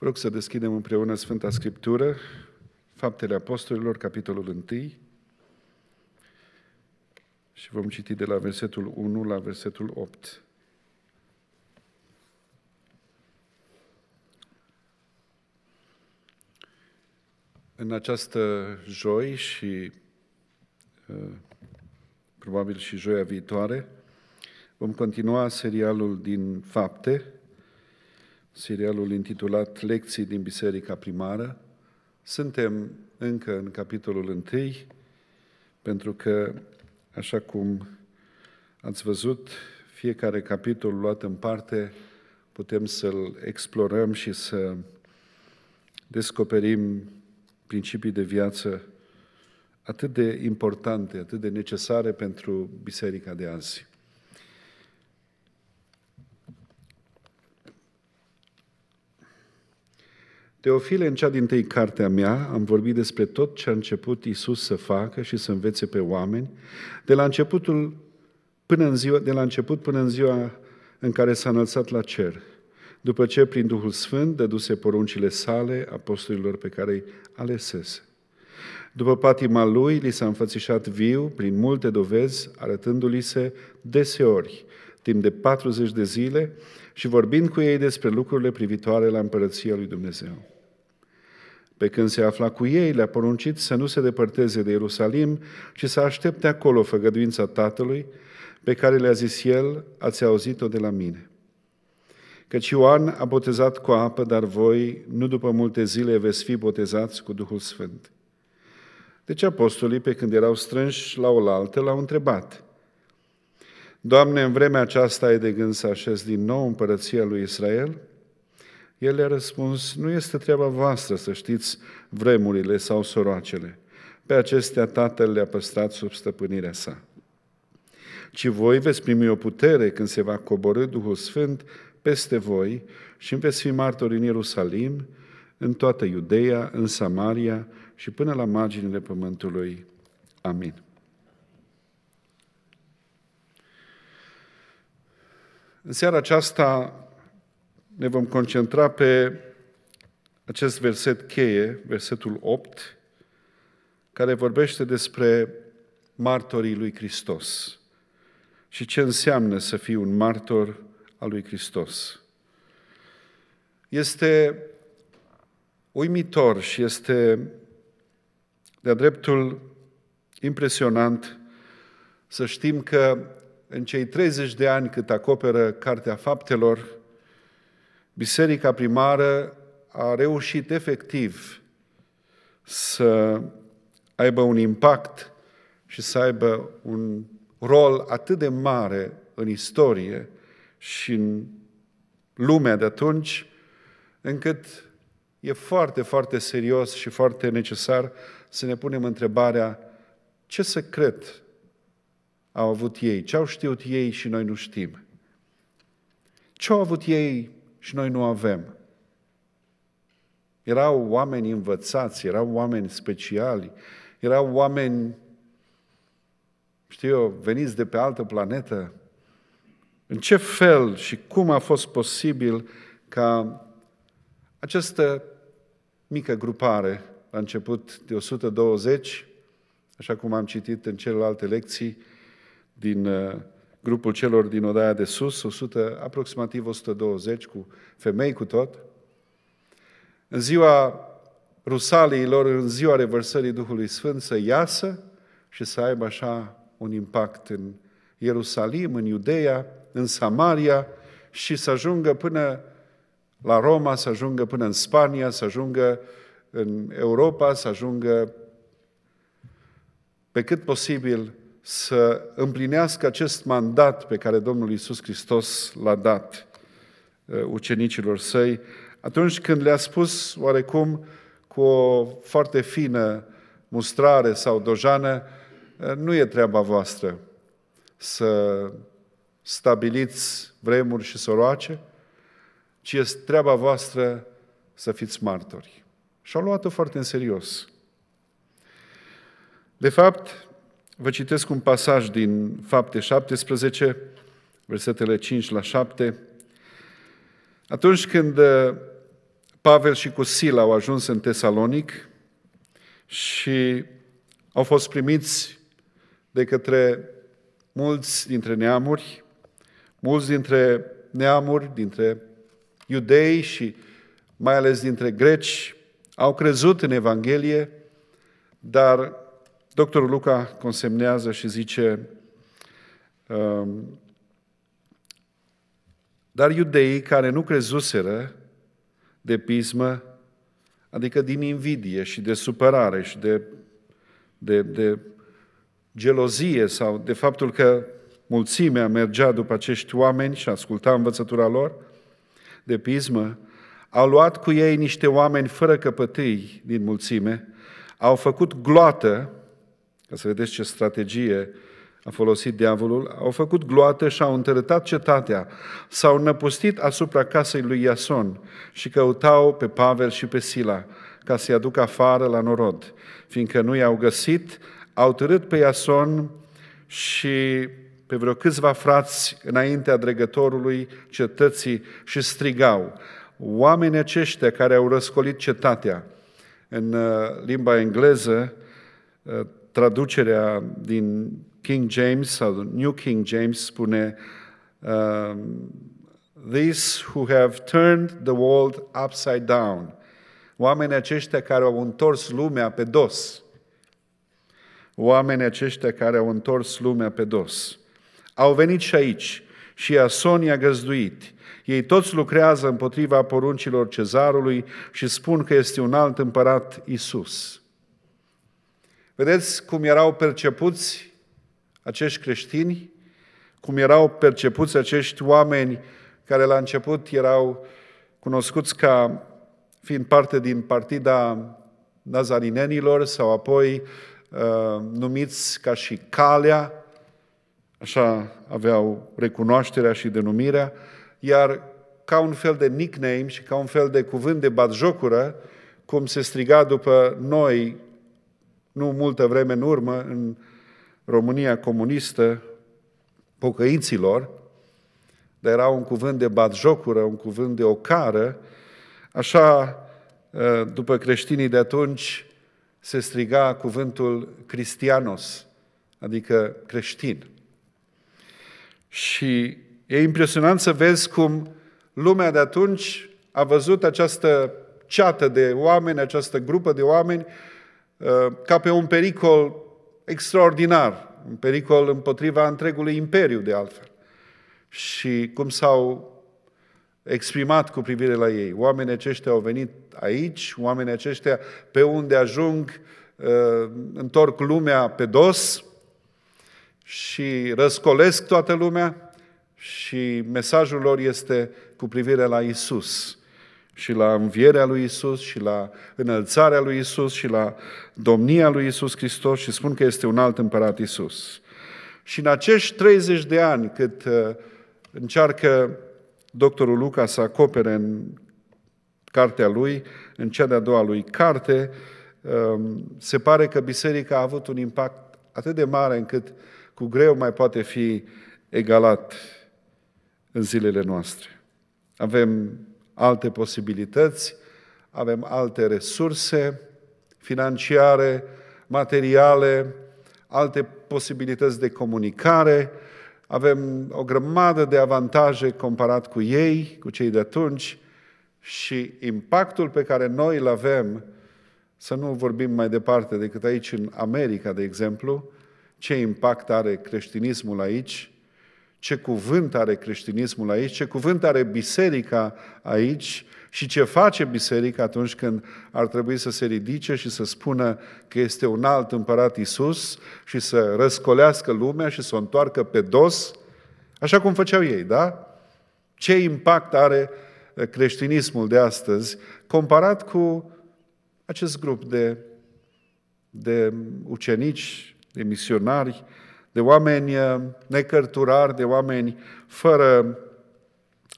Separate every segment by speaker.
Speaker 1: Vă rog să deschidem împreună Sfânta Scriptură, Faptele Apostolilor, capitolul 1, și vom citi de la versetul 1 la versetul 8. În această joi și ă, probabil și joia viitoare, vom continua serialul din Fapte, serialul intitulat Lecții din Biserica Primară. Suntem încă în capitolul 1, pentru că, așa cum ați văzut, fiecare capitol luat în parte putem să-l explorăm și să descoperim principii de viață atât de importante, atât de necesare pentru biserica de azi. Teofile, în cea din tăi cartea mea, am vorbit despre tot ce a început Isus să facă și să învețe pe oameni, de la, începutul până în ziua, de la început până în ziua în care s-a înălțat la cer, după ce, prin Duhul Sfânt, dăduse poruncile sale apostolilor pe care îi alesese. După patima lui, li s-a înfățișat viu prin multe dovezi, arătându-li se deseori, timp de 40 de zile, și vorbind cu ei despre lucrurile privitoare la împărăția lui Dumnezeu. Pe când se afla cu ei, le-a poruncit să nu se depărteze de Ierusalim, ci să aștepte acolo făgăduința Tatălui, pe care le-a zis el, ați auzit-o de la mine. Căci Ioan a botezat cu apă, dar voi, nu după multe zile, veți fi botezați cu Duhul Sfânt. Deci apostolii, pe când erau strânși la oaltă, l-au întrebat, Doamne, în vremea aceasta ai de gând să așezi din nou împărăția lui Israel?' El le-a răspuns, nu este treaba voastră să știți vremurile sau soroacele. Pe acestea tatăl le-a păstrat sub stăpânirea sa. Ci voi veți primi o putere când se va coborâ Duhul Sfânt peste voi și veți fi martori în Ierusalim, în toată Iudeia, în Samaria și până la marginile pământului. Amin. În seara aceasta ne vom concentra pe acest verset cheie, versetul 8, care vorbește despre martorii lui Hristos și ce înseamnă să fii un martor al lui Hristos. Este uimitor și este de-a dreptul impresionant să știm că în cei 30 de ani cât acoperă Cartea Faptelor, biserica primară a reușit efectiv să aibă un impact și să aibă un rol atât de mare în istorie și în lumea de atunci, încât e foarte, foarte serios și foarte necesar să ne punem întrebarea ce secret au avut ei, ce au știut ei și noi nu știm. Ce au avut ei și noi nu avem. Erau oameni învățați, erau oameni speciali, erau oameni, știu eu, veniți de pe altă planetă. În ce fel și cum a fost posibil ca această mică grupare, la început de 120, așa cum am citit în celelalte lecții din uh, grupul celor din odaia de sus, 100, aproximativ 120 cu femei cu tot. În ziua rusaliilor, în ziua revărsării Duhului Sfânt, să iasă și să aibă așa un impact în Ierusalim, în Iudeea, în Samaria și să ajungă până la Roma, să ajungă până în Spania, să ajungă în Europa, să ajungă pe cât posibil să împlinească acest mandat pe care Domnul Iisus Hristos l-a dat uh, ucenicilor săi, atunci când le-a spus oarecum cu o foarte fină mustrare sau dojană, uh, nu e treaba voastră să stabiliți vremuri și soroace, ci este treaba voastră să fiți martori. Și au luat-o foarte în serios. De fapt, Vă citesc un pasaj din Fapte 17, versetele 5 la 7. Atunci când uh, Pavel și Cusil au ajuns în Tesalonic și au fost primiți de către mulți dintre neamuri, mulți dintre neamuri, dintre iudei și mai ales dintre greci, au crezut în Evanghelie, dar Doctorul Luca consemnează și zice, um, dar iudeii care nu crezuseră de pismă, adică din invidie și de supărare și de, de, de gelozie sau de faptul că mulțimea mergea după acești oameni și asculta învățătura lor, de pismă, au luat cu ei niște oameni fără căpătâi din mulțime, au făcut gloată ca să vedeți ce strategie a folosit diavolul, au făcut gloată și au întărătat cetatea, s-au năpustit asupra casei lui Iason și căutau pe Pavel și pe Sila ca să-i aducă afară la norod. Fiindcă nu i-au găsit, au târât pe Iason și pe vreo câțiva frați înaintea dregătorului cetății și strigau. Oamenii aceștia care au răscolit cetatea, în uh, limba engleză, uh, traducerea din King James sau New King James spune um, These who have turned the world upside down. Oamenii aceștia care au întors lumea pe dos. Oamenii aceștia care au întors lumea pe dos. Au venit și aici și a i-a găzduit. Ei toți lucrează împotriva poruncilor cezarului și spun că este un alt împărat Isus. Vedeți cum erau percepuți acești creștini, cum erau percepuți acești oameni care la început erau cunoscuți ca fiind parte din partida nazarinenilor sau apoi uh, numiți ca și calea, așa aveau recunoașterea și denumirea, iar ca un fel de nickname și ca un fel de cuvânt de batjocură, cum se striga după noi, nu multă vreme în urmă, în România comunistă, pocăinților, dar era un cuvânt de batjocură, un cuvânt de ocară, așa, ă, după creștinii de atunci, se striga cuvântul cristianos, adică creștin. Și e impresionant să vezi cum lumea de atunci a văzut această ceată de oameni, această grupă de oameni Uh, ca pe un pericol extraordinar, un pericol împotriva întregului imperiu, de altfel. Și cum s-au exprimat cu privire la ei. Oamenii aceștia au venit aici, oamenii aceștia pe unde ajung, uh, întorc lumea pe dos și răscolesc toată lumea și mesajul lor este cu privire la Isus și la învierea lui Isus și la înălțarea lui Isus și la domnia lui Isus Hristos și spun că este un alt împărat Isus. Și în acești 30 de ani cât uh, încearcă doctorul Luca să acopere în cartea lui, în cea de-a doua lui carte, um, se pare că biserica a avut un impact atât de mare încât cu greu mai poate fi egalat în zilele noastre. Avem alte posibilități, avem alte resurse financiare, materiale, alte posibilități de comunicare, avem o grămadă de avantaje comparat cu ei, cu cei de atunci și impactul pe care noi îl avem, să nu vorbim mai departe decât aici în America, de exemplu, ce impact are creștinismul aici, ce cuvânt are creștinismul aici, ce cuvânt are biserica aici și ce face biserica atunci când ar trebui să se ridice și să spună că este un alt împărat Isus și să răscolească lumea și să o întoarcă pe dos, așa cum făceau ei, da? Ce impact are eh, creștinismul de astăzi comparat cu acest grup de, de ucenici, de misionari, de oameni eh, necărturari, de oameni fără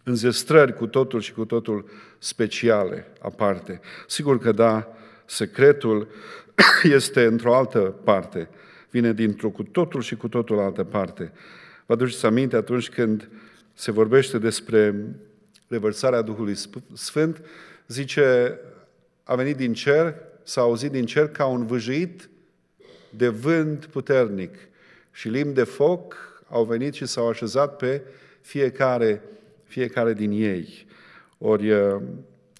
Speaker 1: înzestrări cu totul și cu totul speciale, aparte. Sigur că da, secretul este într-o altă parte, vine dintr-o cu totul și cu totul altă parte. Vă aduceți aminte atunci când se vorbește despre revărsarea Duhului Sfânt, zice, a venit din cer, s-a auzit din cer ca un vâjit de vânt puternic și limbi de foc au venit și s-au așezat pe fiecare, fiecare din ei. Ori uh,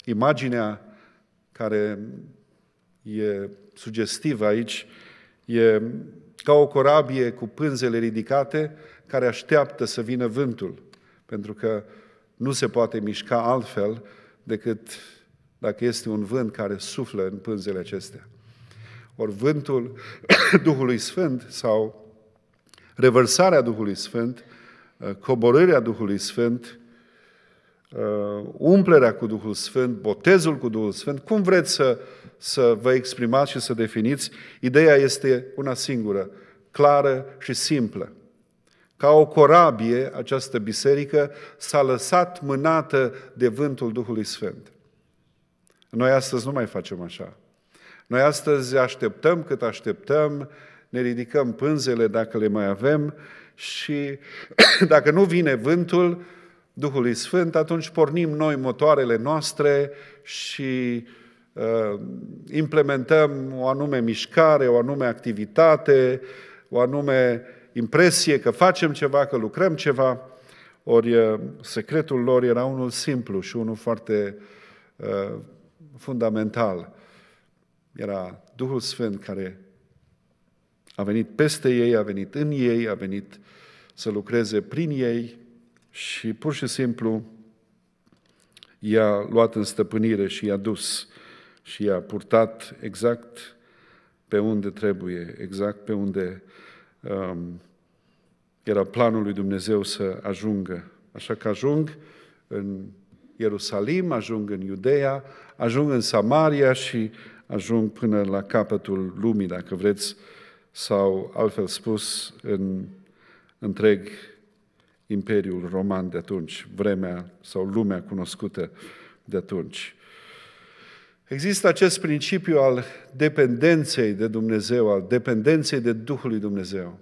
Speaker 1: imaginea care e sugestivă aici e ca o corabie cu pânzele ridicate care așteaptă să vină vântul, pentru că nu se poate mișca altfel decât dacă este un vânt care suflă în pânzele acestea. Ori vântul Duhului Sfânt sau revărsarea Duhului Sfânt, uh, coborârea Duhului Sfânt, uh, umplerea cu Duhul Sfânt, botezul cu Duhul Sfânt, cum vreți să, să vă exprimați și să definiți, ideea este una singură, clară și simplă. Ca o corabie, această biserică s-a lăsat mânată de vântul Duhului Sfânt. Noi astăzi nu mai facem așa. Noi astăzi așteptăm cât așteptăm, ne ridicăm pânzele dacă le mai avem și dacă nu vine vântul Duhului Sfânt, atunci pornim noi motoarele noastre și uh, implementăm o anume mișcare, o anume activitate, o anume impresie că facem ceva, că lucrăm ceva. Ori uh, secretul lor era unul simplu și unul foarte uh, fundamental. Era Duhul Sfânt care a venit peste ei, a venit în ei, a venit să lucreze prin ei și pur și simplu i-a luat în stăpânire și i-a dus și i-a purtat exact pe unde trebuie, exact pe unde um, era planul lui Dumnezeu să ajungă. Așa că ajung în Ierusalim, ajung în Iudeea, ajung în Samaria și ajung până la capătul lumii, dacă vreți, sau, altfel spus, în întreg Imperiul Roman de atunci, vremea sau lumea cunoscută de atunci. Există acest principiu al dependenței de Dumnezeu, al dependenței de Duhul lui Dumnezeu.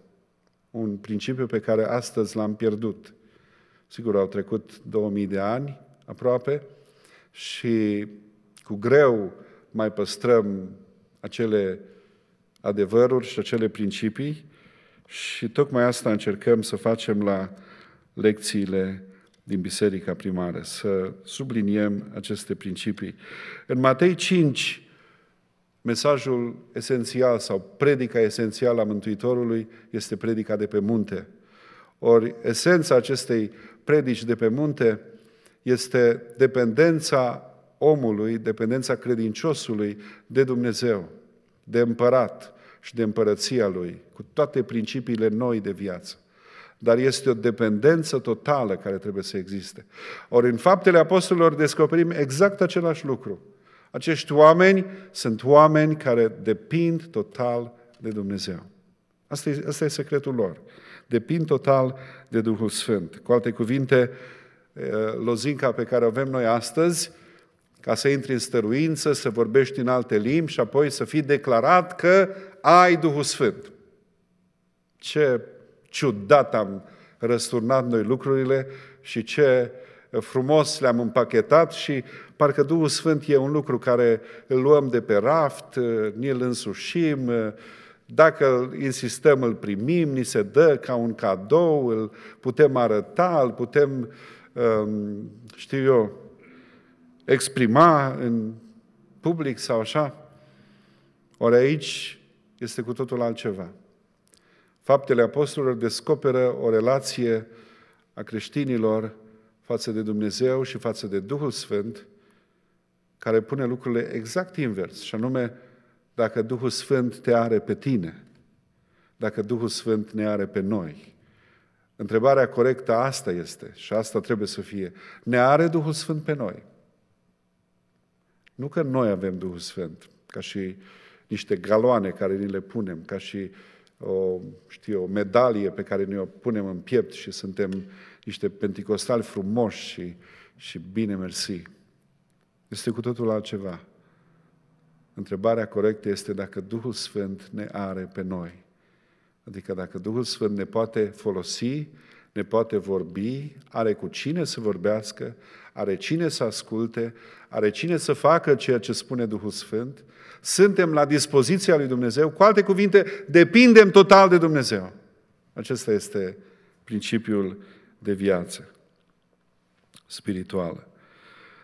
Speaker 1: Un principiu pe care astăzi l-am pierdut. Sigur, au trecut 2000 de ani aproape și cu greu mai păstrăm acele adevăruri și acele principii și tocmai asta încercăm să facem la lecțiile din Biserica Primară, să subliniem aceste principii. În Matei 5, mesajul esențial sau predica esențială a Mântuitorului este predica de pe munte. Ori esența acestei predici de pe munte este dependența omului, dependența credinciosului de Dumnezeu de împărat și de împărăția lui, cu toate principiile noi de viață. Dar este o dependență totală care trebuie să existe. Ori în faptele apostolilor descoperim exact același lucru. Acești oameni sunt oameni care depind total de Dumnezeu. Asta e, asta e secretul lor. Depind total de Duhul Sfânt. Cu alte cuvinte, eh, lozinca pe care o avem noi astăzi ca să intri în stăruință, să vorbești în alte limbi și apoi să fii declarat că ai Duhul Sfânt. Ce ciudat am răsturnat noi lucrurile și ce frumos le-am împachetat și parcă Duhul Sfânt e un lucru care îl luăm de pe raft, ni-l însușim, dacă insistăm, îl primim, ni se dă ca un cadou, îl putem arăta, îl putem, um, știu eu, exprima în public sau așa. Ori aici este cu totul altceva. Faptele apostolilor descoperă o relație a creștinilor față de Dumnezeu și față de Duhul Sfânt, care pune lucrurile exact invers, și anume, dacă Duhul Sfânt te are pe tine, dacă Duhul Sfânt ne are pe noi. Întrebarea corectă asta este, și asta trebuie să fie, ne are Duhul Sfânt pe noi? Nu că noi avem Duhul Sfânt, ca și niște galoane care ni le punem, ca și o, știu, o medalie pe care ne-o punem în piept și suntem niște penticostali frumoși și, și bine mersi. Este cu totul altceva. Întrebarea corectă este dacă Duhul Sfânt ne are pe noi. Adică dacă Duhul Sfânt ne poate folosi, ne poate vorbi, are cu cine să vorbească, are cine să asculte, are cine să facă ceea ce spune Duhul Sfânt, suntem la dispoziția lui Dumnezeu, cu alte cuvinte, depindem total de Dumnezeu. Acesta este principiul de viață spirituală.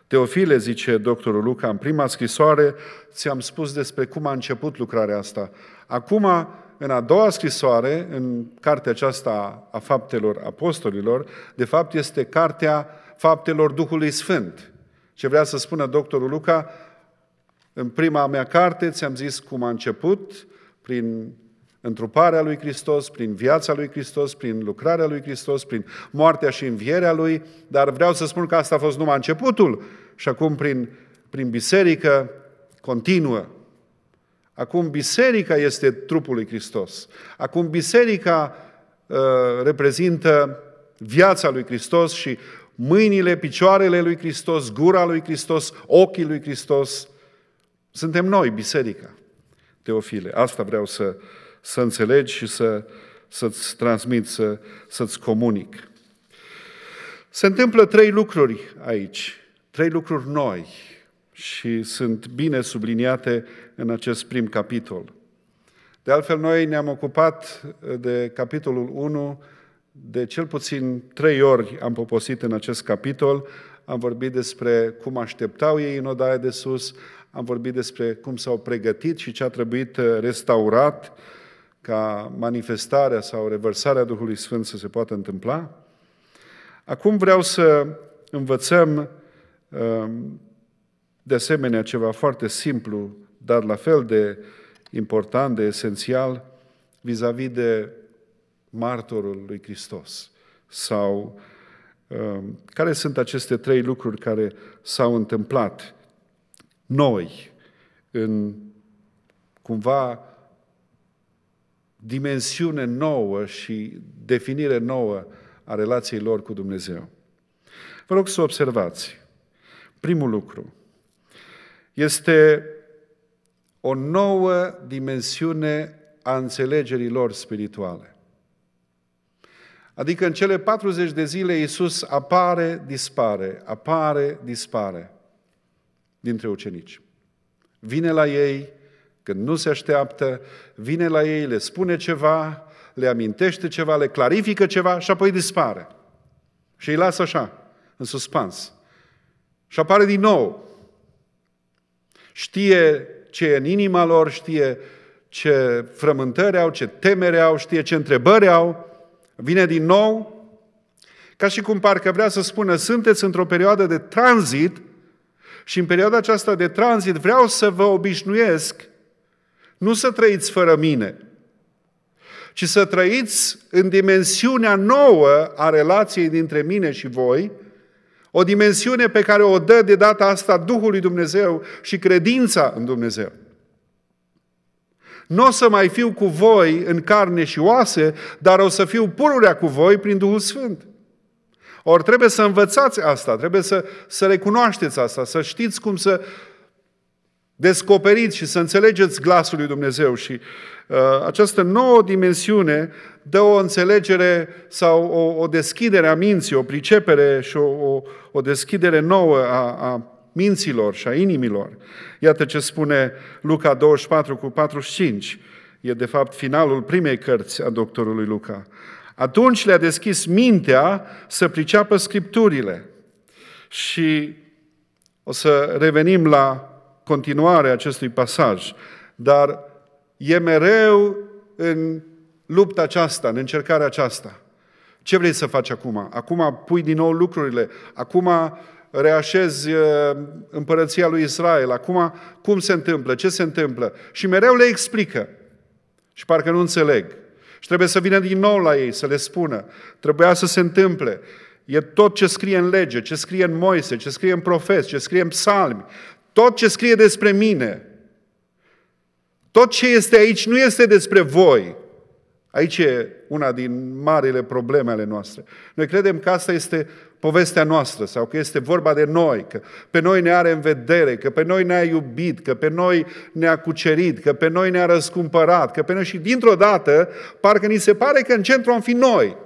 Speaker 1: Teofile, zice doctorul Luca, în prima scrisoare ți-am spus despre cum a început lucrarea asta. Acum, în a doua scrisoare, în cartea aceasta a faptelor apostolilor, de fapt este cartea faptelor Duhului Sfânt. Ce vrea să spună doctorul Luca, în prima mea carte ți-am zis cum a început, prin întruparea lui Hristos, prin viața lui Hristos, prin lucrarea lui Hristos, prin moartea și învierea lui, dar vreau să spun că asta a fost numai începutul și acum prin, prin biserică continuă. Acum biserica este trupul lui Hristos. Acum biserica uh, reprezintă viața lui Hristos și mâinile, picioarele lui Hristos, gura lui Hristos, ochii lui Hristos. Suntem noi, biserica, Teofile. Asta vreau să, să înțelegi și să, să-ți transmit, să, să-ți comunic. Se întâmplă trei lucruri aici, trei lucruri noi și sunt bine subliniate în acest prim capitol. De altfel, noi ne-am ocupat de capitolul 1 de cel puțin trei ori am poposit în acest capitol, am vorbit despre cum așteptau ei în odaia de sus, am vorbit despre cum s-au pregătit și ce a trebuit uh, restaurat ca manifestarea sau revărsarea Duhului Sfânt să se poată întâmpla. Acum vreau să învățăm uh, de asemenea ceva foarte simplu, dar la fel de important, de esențial, vis-a-vis de martorul lui Hristos? Sau um, care sunt aceste trei lucruri care s-au întâmplat noi în cumva dimensiune nouă și definire nouă a relației lor cu Dumnezeu. Vă rog să observați. Primul lucru este o nouă dimensiune a înțelegerii lor spirituale. Adică în cele 40 de zile Iisus apare, dispare, apare, dispare dintre ucenici. Vine la ei când nu se așteaptă, vine la ei, le spune ceva, le amintește ceva, le clarifică ceva și apoi dispare. Și îi lasă așa, în suspans. Și apare din nou. Știe ce e în inima lor, știe ce frământări au, ce temere au, știe ce întrebări au, vine din nou, ca și cum parcă vrea să spună, sunteți într-o perioadă de tranzit și în perioada aceasta de tranzit vreau să vă obișnuiesc nu să trăiți fără mine, ci să trăiți în dimensiunea nouă a relației dintre mine și voi, o dimensiune pe care o dă de data asta Duhului Dumnezeu și credința în Dumnezeu nu o să mai fiu cu voi în carne și oase, dar o să fiu pururea cu voi prin Duhul Sfânt. Ori trebuie să învățați asta, trebuie să, să recunoașteți asta, să știți cum să descoperiți și să înțelegeți glasul lui Dumnezeu. Și uh, această nouă dimensiune dă o înțelegere sau o, o deschidere a minții, o pricepere și o, o, o deschidere nouă a, a minților și a inimilor. Iată ce spune Luca 24 cu 45. E de fapt finalul primei cărți a doctorului Luca. Atunci le-a deschis mintea să priceapă scripturile. Și o să revenim la continuarea acestui pasaj, dar e mereu în lupta aceasta, în încercarea aceasta. Ce vrei să faci acum? Acum pui din nou lucrurile, acum reașezi uh, împărăția lui Israel. Acum, cum se întâmplă? Ce se întâmplă? Și mereu le explică. Și parcă nu înțeleg. Și trebuie să vină din nou la ei, să le spună. Trebuia să se întâmple. E tot ce scrie în lege, ce scrie în Moise, ce scrie în profeți, ce scrie în psalmi. Tot ce scrie despre mine. Tot ce este aici nu este despre voi. Aici e una din marile probleme ale noastre. Noi credem că asta este povestea noastră sau că este vorba de noi, că pe noi ne are în vedere, că pe noi ne-a iubit, că pe noi ne-a cucerit, că pe noi ne-a răscumpărat, că pe noi și dintr-o dată parcă ni se pare că în centru am fi noi.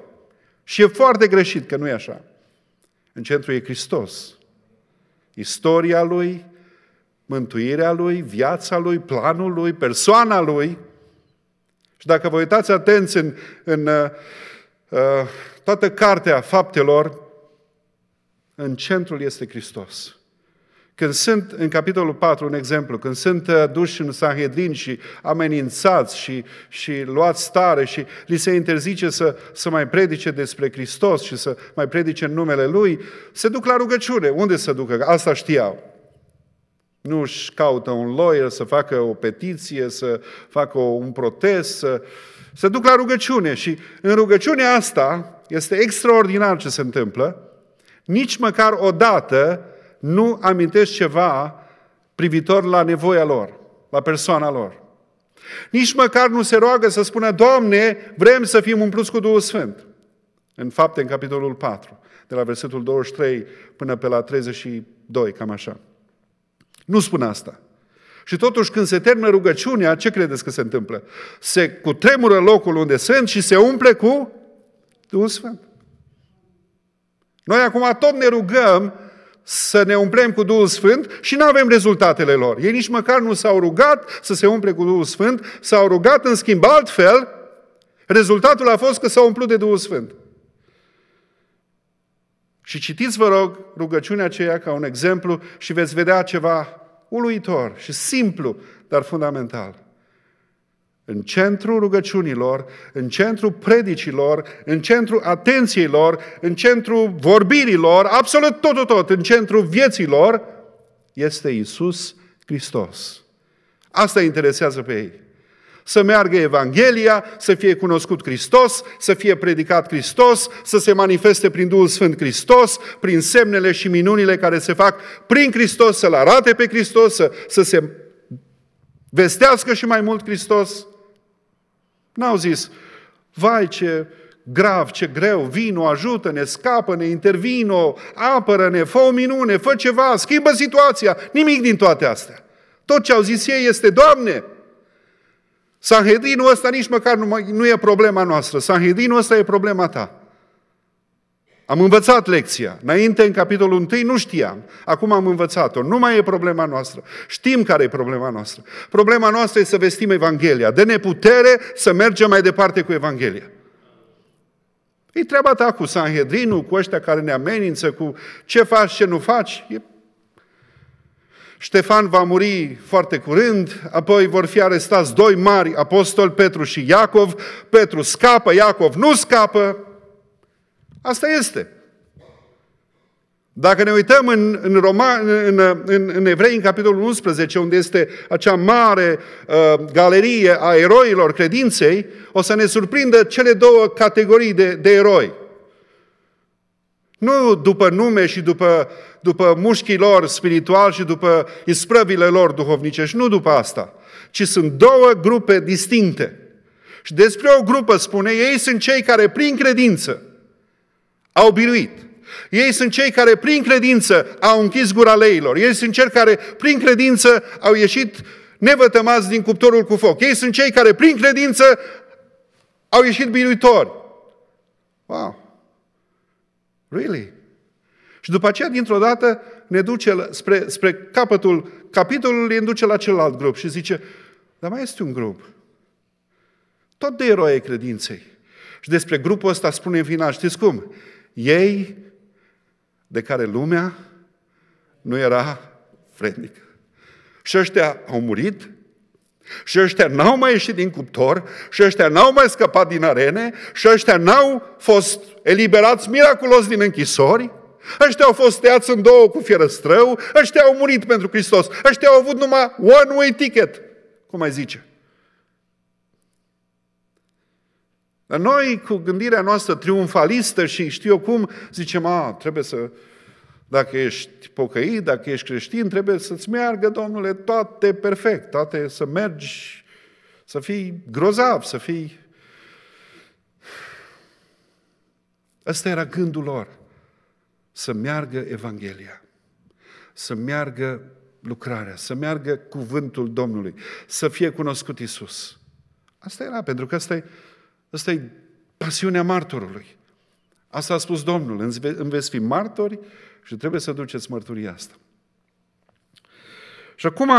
Speaker 1: Și e foarte greșit că nu e așa. În centru e Hristos. Istoria Lui, mântuirea Lui, viața Lui, planul Lui, persoana Lui. Și dacă vă uitați atenți în, în uh, uh toată cartea faptelor, în centrul este Hristos. Când sunt, în capitolul 4, un exemplu, când sunt uh, duși în Sanhedrin și amenințați și, și luați stare și li se interzice să, să mai predice despre Hristos și să mai predice în numele Lui, se duc la rugăciune. Unde se ducă? Asta știau. Nu își caută un lawyer să facă o petiție, să facă un protest, să... se duc la rugăciune și în rugăciunea asta este extraordinar ce se întâmplă, nici măcar o dată nu amintesc ceva privitor la nevoia lor, la persoana lor. Nici măcar nu se roagă să spună, Doamne, vrem să fim umpluți cu Duhul Sfânt. În fapte, în capitolul 4, de la versetul 23 până pe la 32, cam așa. Nu spun asta. Și totuși, când se termină rugăciunea, ce credeți că se întâmplă? Se cutremură locul unde sunt și se umple cu Duhul Sfânt. Noi acum tot ne rugăm să ne umplem cu Duhul Sfânt și nu avem rezultatele lor. Ei nici măcar nu s-au rugat să se umple cu Duhul Sfânt, s-au rugat în schimb altfel, rezultatul a fost că s-au umplut de Duhul Sfânt. Și citiți, vă rog, rugăciunea aceea ca un exemplu și veți vedea ceva uluitor și simplu, dar fundamental în centrul rugăciunilor, în centrul predicilor, în centrul atențiilor, în centrul vorbirilor, absolut tot, tot, tot, în centrul vieților, este Isus Hristos. Asta interesează pe ei. Să meargă Evanghelia, să fie cunoscut Hristos, să fie predicat Hristos, să se manifeste prin Duhul Sfânt Hristos, prin semnele și minunile care se fac prin Hristos, să-L arate pe Hristos, să, să se vestească și mai mult Hristos – N-au zis, vai ce grav, ce greu, vino, ajută-ne, scapă-ne, intervino, apără-ne, fă o minune, fă ceva, schimbă situația, nimic din toate astea. Tot ce au zis ei este, Doamne, Sanhedrinul ăsta nici măcar nu, nu e problema noastră, Sanhedrinul ăsta e problema ta. Am învățat lecția. Înainte, în capitolul 1, nu știam. Acum am învățat-o. Nu mai e problema noastră. Știm care e problema noastră. Problema noastră este să vestim Evanghelia. De neputere să mergem mai departe cu Evanghelia. E treaba ta cu Sanhedrinul, cu ăștia care ne amenință, cu ce faci, ce nu faci. E... Ștefan va muri foarte curând, apoi vor fi arestați doi mari apostoli, Petru și Iacov. Petru scapă, Iacov nu scapă. Asta este. Dacă ne uităm în, în, Roma, în, în, în Evrei, în capitolul 11, unde este acea mare uh, galerie a eroilor credinței, o să ne surprindă cele două categorii de, de eroi. Nu după nume și după, după mușchii lor spirituali și după isprăvile lor duhovnicești, nu după asta, ci sunt două grupe distincte. Și despre o grupă spune, ei sunt cei care prin credință au biruit. Ei sunt cei care prin credință au închis gura leilor. Ei sunt cei care prin credință au ieșit nevătămați din cuptorul cu foc. Ei sunt cei care prin credință au ieșit biruitori. Wow! Really? Și după aceea, dintr-o dată, ne duce spre, spre capătul capitolului, ne duce la celălalt grup și zice, dar mai este un grup. Tot de eroi credinței. Și despre grupul ăsta spune în final, știți cum? ei de care lumea nu era vrednică. Și ăștia au murit și ăștia n-au mai ieșit din cuptor, și ăștia n-au mai scăpat din arene, și ăștia n-au fost eliberați miraculos din închisori, ăștia au fost tăiați în două cu fierăstrău, ăștia au murit pentru Hristos, ăștia au avut numai one-way ticket, cum mai zice. Dar noi, cu gândirea noastră triumfalistă și știu eu cum, zicem, a, trebuie să, dacă ești pocăit, dacă ești creștin, trebuie să-ți meargă, Domnule, toate perfect, toate să mergi, să fii grozav, să fii... Ăsta era gândul lor, să meargă Evanghelia, să meargă lucrarea, să meargă cuvântul Domnului, să fie cunoscut Isus. Asta era, pentru că asta e Asta e pasiunea martorului. Asta a spus Domnul, îmi veți fi martori și trebuie să duceți mărturia asta. Și acum,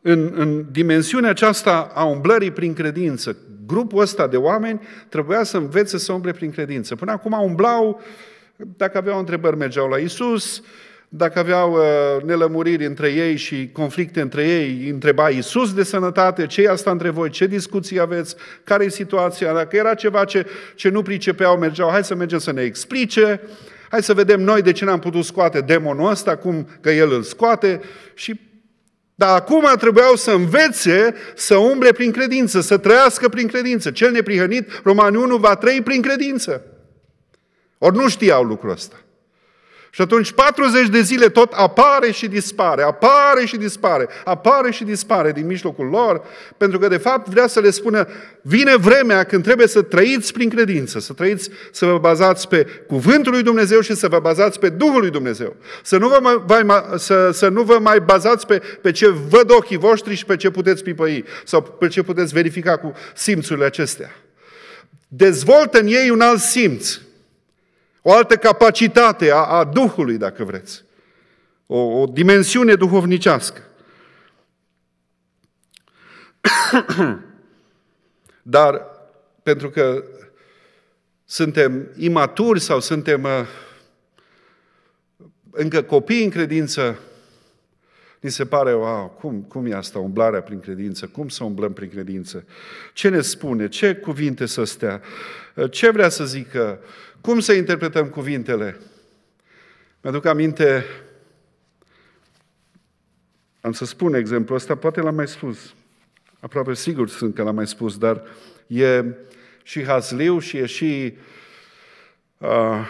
Speaker 1: în, în dimensiunea aceasta a umblării prin credință, grupul ăsta de oameni trebuia să învețe să umble prin credință. Până acum umblau, dacă aveau întrebări, mergeau la Isus, dacă aveau uh, nelămuriri între ei și conflicte între ei, întreba Iisus de sănătate, ce e asta între voi, ce discuții aveți, care e situația. Dacă era ceva ce, ce nu pricepeau, mergeau, hai să mergem să ne explice, hai să vedem noi de ce n-am putut scoate demonul ăsta, cum că el îl scoate și dar acum trebuiau să învețe să umble prin credință, să trăiască prin credință. Cel neprihănit, Romani 1, va trăi prin credință. Ori nu știau lucrul ăsta. Și atunci 40 de zile tot apare și dispare, apare și dispare, apare și dispare din mijlocul lor, pentru că de fapt vrea să le spună, vine vremea când trebuie să trăiți prin credință, să trăiți, să vă bazați pe cuvântul lui Dumnezeu și să vă bazați pe Duhul lui Dumnezeu. Să nu vă mai, să, să nu vă mai bazați pe, pe ce văd ochii voștri și pe ce puteți pipăi sau pe ce puteți verifica cu simțurile acestea. Dezvoltă în ei un alt simț o altă capacitate a, a Duhului, dacă vreți. O, o dimensiune duhovnicească. Dar pentru că suntem imaturi sau suntem uh, încă copii în credință, ni se pare, wow, cum, cum e asta, umblarea prin credință, cum să umblăm prin credință, ce ne spune, ce cuvinte să stea, ce vrea să zică, cum să interpretăm cuvintele? Mi-aduc aminte, am să spun exemplul ăsta, poate l-am mai spus, aproape sigur sunt că l-am mai spus, dar e și hazliu și e și uh,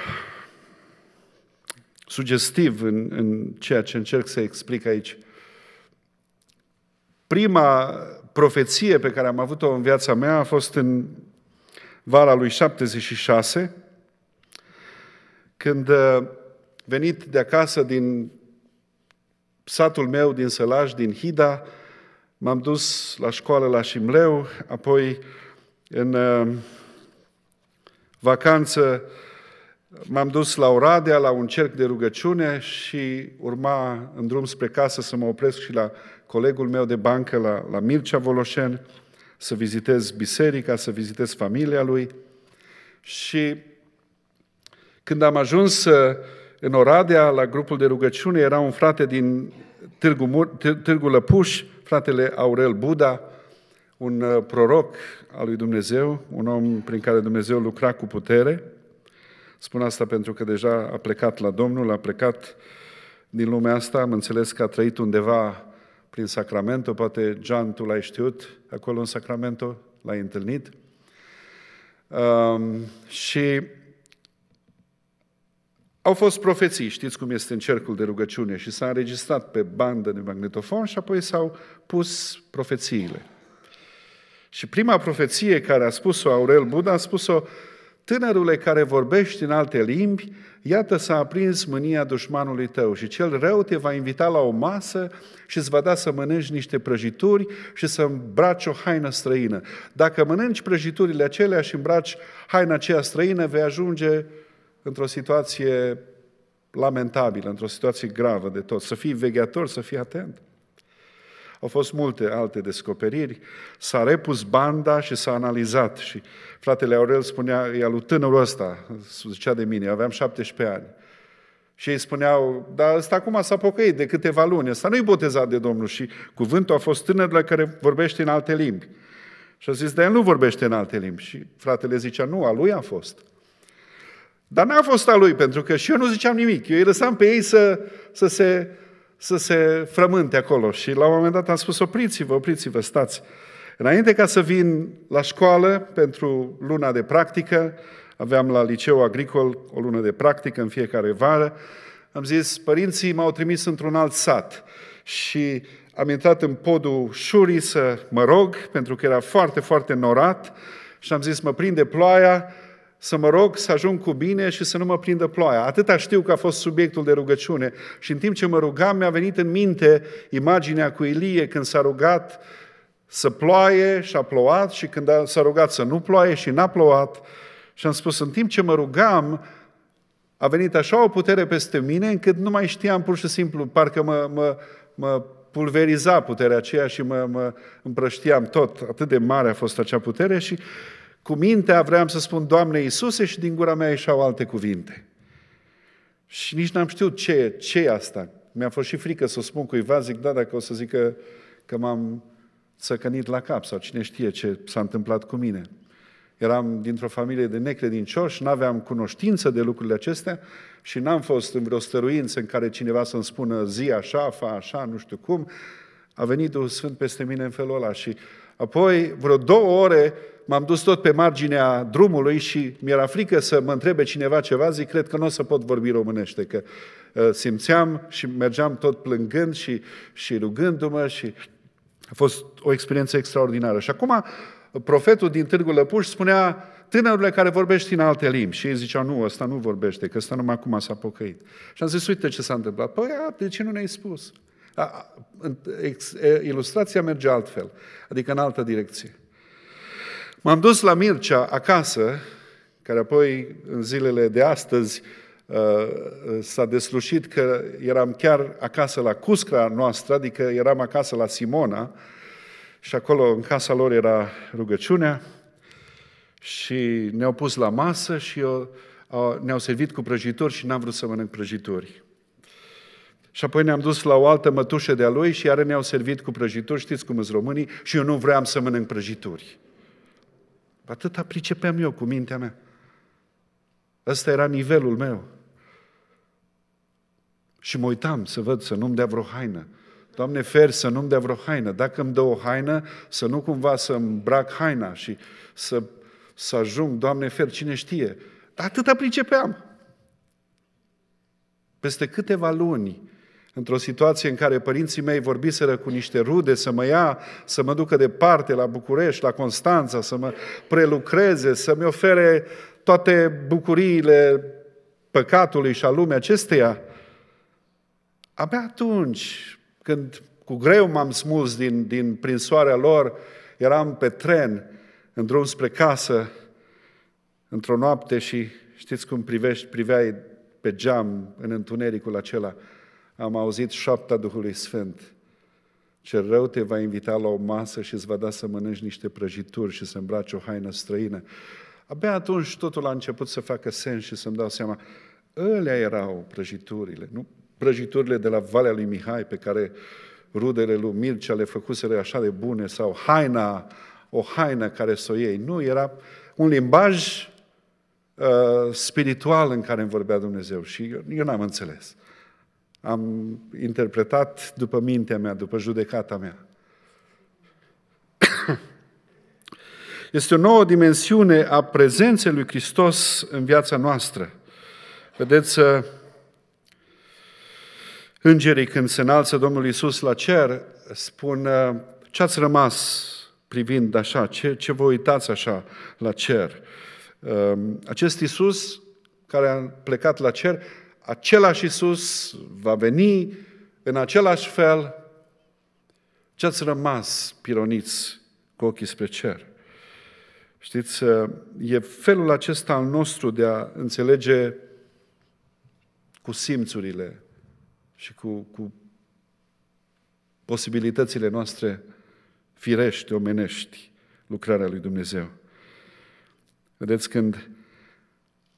Speaker 1: sugestiv în, în ceea ce încerc să explic aici. Prima profeție pe care am avut-o în viața mea a fost în vara lui 76, când uh, venit de acasă din satul meu, din Sălaș, din Hida, m-am dus la școală la Șimleu, apoi în uh, vacanță m-am dus la Oradea, la un cerc de rugăciune și urma în drum spre casă să mă opresc și la colegul meu de bancă, la, la Mircea Voloșen, să vizitez biserica, să vizitez familia lui. Și când am ajuns uh, în Oradea, la grupul de rugăciune, era un frate din Târgu, Mur, Târgu Lăpuș, fratele Aurel Buda, un uh, proroc al lui Dumnezeu, un om prin care Dumnezeu lucra cu putere. Spun asta pentru că deja a plecat la Domnul, a plecat din lumea asta, am înțeles că a trăit undeva prin Sacramento, poate, John, tu l-ai știut, acolo în Sacramento, l-ai întâlnit. Um, și au fost profeții, știți cum este în cercul de rugăciune, și s-a înregistrat pe bandă de magnetofon și apoi s-au pus profețiile. Și prima profeție care a spus-o Aurel Buda a spus-o Tânărule care vorbești în alte limbi, iată s-a aprins mânia dușmanului tău și cel rău te va invita la o masă și îți va da să mănânci niște prăjituri și să îmbraci o haină străină. Dacă mănânci prăjiturile acelea și îmbraci haina aceea străină, vei ajunge într-o situație lamentabilă, într-o situație gravă de tot. Să fii vegheator, să fii atent. Au fost multe alte descoperiri. S-a repus banda și s-a analizat. Și fratele Aurel spunea, e alu tânărul ăsta, zicea de mine, aveam 17 ani. Și ei spuneau, dar ăsta acum s-a pocăit de câteva luni, ăsta nu-i botezat de Domnul și cuvântul a fost tânăr la care vorbește în alte limbi. Și a zis, dar el nu vorbește în alte limbi. Și fratele zicea, nu, a lui a fost. Dar n-a fost a lui, pentru că și eu nu ziceam nimic. Eu îi lăsam pe ei să, să, se, să se frământe acolo. Și la un moment dat am spus, opriți-vă, opriți-vă, stați. Înainte ca să vin la școală pentru luna de practică, aveam la liceu agricol o lună de practică în fiecare vară, am zis, părinții m-au trimis într-un alt sat și am intrat în podul Șurii să mă rog, pentru că era foarte, foarte norat și am zis, mă prinde ploaia, să mă rog să ajung cu bine și să nu mă prindă ploaia. Atâta știu că a fost subiectul de rugăciune. Și în timp ce mă rugam, mi-a venit în minte imaginea cu Ilie când s-a rugat să ploaie și a plouat și când s-a rugat să nu ploaie și n-a plouat. Și am spus, în timp ce mă rugam, a venit așa o putere peste mine încât nu mai știam pur și simplu, parcă mă, mă, mă pulveriza puterea aceea și mă, mă împrăștiam tot. Atât de mare a fost acea putere și cu mintea vreau să spun Doamne Iisuse și din gura mea ieșeau alte cuvinte. Și nici n-am știut ce, ce e asta. Mi-a fost și frică să o spun cuiva, zic, da, dacă o să zic că, că m-am țăcănit la cap sau cine știe ce s-a întâmplat cu mine. Eram dintr-o familie de necredincioși, nu aveam cunoștință de lucrurile acestea și n-am fost în vreo stăruință în care cineva să-mi spună zi așa, fa așa, nu știu cum. A venit Duhul Sfânt peste mine în felul ăla și apoi vreo două ore m-am dus tot pe marginea drumului și mi-era frică să mă întrebe cineva ceva, zic, cred că nu o să pot vorbi românește, că uh, simțeam și mergeam tot plângând și, și rugându-mă și a fost o experiență extraordinară. Și acum profetul din Târgul Lăpuș spunea, tânărule care vorbește în alte limbi. Și ei ziceau, nu, ăsta nu vorbește, că ăsta numai acum s-a pocăit. Și am zis, uite ce s-a întâmplat. Păi, a, de ce nu ne-ai spus? A, a, ilustrația merge altfel, adică în altă direcție. M-am dus la Mircea acasă, care apoi în zilele de astăzi uh, s-a deslușit că eram chiar acasă la cuscra noastră, adică eram acasă la Simona și acolo în casa lor era rugăciunea și ne-au pus la masă și eu, ne-au servit cu prăjituri și n-am vrut să mănânc prăjituri. Și apoi ne-am dus la o altă mătușă de-a lui și iară ne-au servit cu prăjituri, știți cum sunt românii, și eu nu vreau să mănânc prăjituri. Atâta pricepeam eu cu mintea mea. Ăsta era nivelul meu. Și mă uitam să văd să nu-mi dea vreo haină. Doamne, fer să nu-mi dea vreo haină. Dacă îmi dă o haină, să nu cumva să îmbrac haina și să, să ajung, Doamne, fer, cine știe. Atâta pricepeam. Peste câteva luni într-o situație în care părinții mei vorbiseră cu niște rude să mă ia, să mă ducă departe la București, la Constanța, să mă prelucreze, să-mi ofere toate bucuriile păcatului și a lumii acesteia. Abia atunci, când cu greu m-am smuls din, din prinsoarea lor, eram pe tren, în drum spre casă, într-o noapte și știți cum privești, priveai pe geam în întunericul acela am auzit șapta Duhului Sfânt. Ce rău te va invita la o masă și îți va da să mănânci niște prăjituri și să îmbraci o haină străină. Abia atunci totul a început să facă sens și să-mi dau seama. Ălea erau prăjiturile, nu? Prăjiturile de la Valea lui Mihai, pe care rudele lui Mircea le făcuseră așa de bune, sau haina, o haină care să o iei. Nu, era un limbaj uh, spiritual în care îmi vorbea Dumnezeu și eu, eu n-am înțeles am interpretat după mintea mea, după judecata mea. Este o nouă dimensiune a prezenței lui Hristos în viața noastră. Vedeți, uh, îngerii când se înalță Domnul Iisus la cer, spun, uh, ce ați rămas privind așa, ce, ce vă uitați așa la cer? Uh, acest Iisus care a plecat la cer același Isus va veni în același fel, ce ați rămas pironiți cu ochii spre cer? Știți, e felul acesta al nostru de a înțelege cu simțurile și cu, cu posibilitățile noastre firești, omenești, lucrarea lui Dumnezeu. Vedeți, când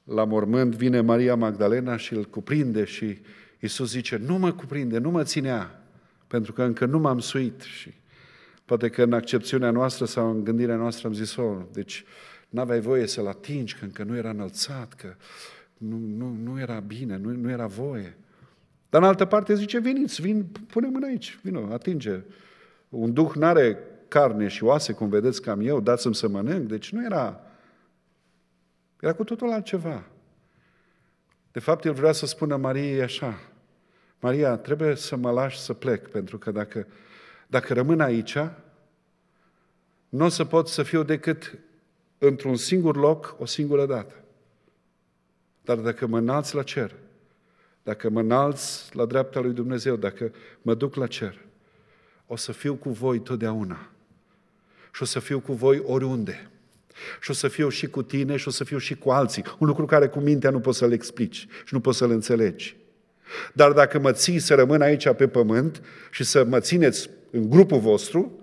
Speaker 1: la mormânt, vine Maria Magdalena și îl cuprinde și Iisus zice, nu mă cuprinde, nu mă ținea, pentru că încă nu m-am suit și poate că în accepțiunea noastră sau în gândirea noastră am zis, oh, deci n-aveai voie să-l atingi, că încă nu era înălțat, că nu, nu, nu era bine, nu, nu era voie. Dar în altă parte zice, veniți, vin, pune mâna aici, vină, atinge. Un duh n-are carne și oase, cum vedeți cam eu, dați-mi să mănânc, deci nu era era cu totul altceva. De fapt, el vrea să spună Mariei așa, Maria, trebuie să mă lași să plec, pentru că dacă, dacă rămân aici, nu o să pot să fiu decât într-un singur loc, o singură dată. Dar dacă mă înalți la cer, dacă mă înalți la dreapta lui Dumnezeu, dacă mă duc la cer, o să fiu cu voi totdeauna. Și o să fiu cu voi oriunde. Și o să fiu și cu tine și o să fiu și cu alții. Un lucru care cu mintea nu poți să-l explici și nu poți să-l înțelegi. Dar dacă mă ții să rămân aici pe pământ și să mă țineți în grupul vostru,